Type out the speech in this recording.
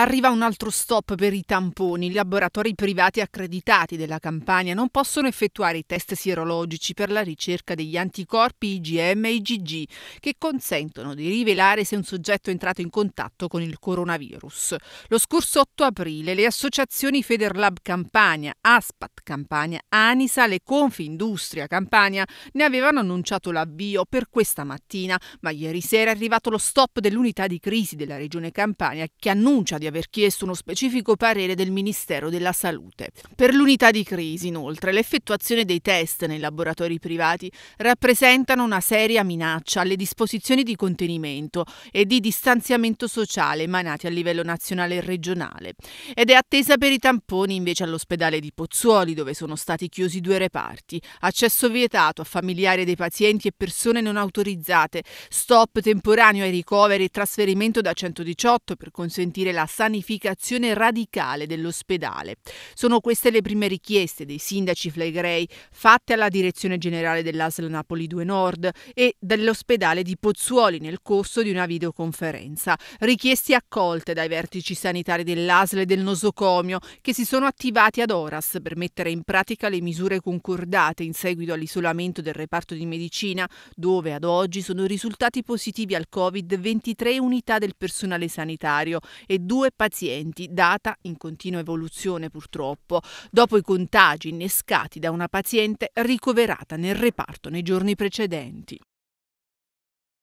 Arriva un altro stop per i tamponi. I laboratori privati accreditati della Campania non possono effettuare i test sierologici per la ricerca degli anticorpi IgM e IgG che consentono di rivelare se un soggetto è entrato in contatto con il coronavirus. Lo scorso 8 aprile le associazioni Federlab Campania, ASPAT Campania, Anisal e Confindustria Campania ne avevano annunciato l'avvio per questa mattina, ma ieri sera è arrivato lo stop dell'unità di crisi della regione Campania che annuncia di aver chiesto uno specifico parere del Ministero della Salute. Per l'unità di crisi, inoltre, l'effettuazione dei test nei laboratori privati rappresentano una seria minaccia alle disposizioni di contenimento e di distanziamento sociale emanati a livello nazionale e regionale ed è attesa per i tamponi invece all'ospedale di Pozzuoli dove sono stati chiusi due reparti, accesso vietato a familiari dei pazienti e persone non autorizzate, stop temporaneo ai ricoveri e trasferimento da 118 per consentire la sanificazione radicale dell'ospedale. Sono queste le prime richieste dei sindaci flegrei fatte alla direzione generale dell'ASL Napoli 2 Nord e dell'ospedale di Pozzuoli nel corso di una videoconferenza. Richieste accolte dai vertici sanitari dell'ASL e del nosocomio che si sono attivati ad Oras per mettere in pratica le misure concordate in seguito all'isolamento del reparto di medicina, dove ad oggi sono risultati positivi al Covid 23 unità del personale sanitario e due due pazienti, data in continua evoluzione purtroppo, dopo i contagi innescati da una paziente ricoverata nel reparto nei giorni precedenti.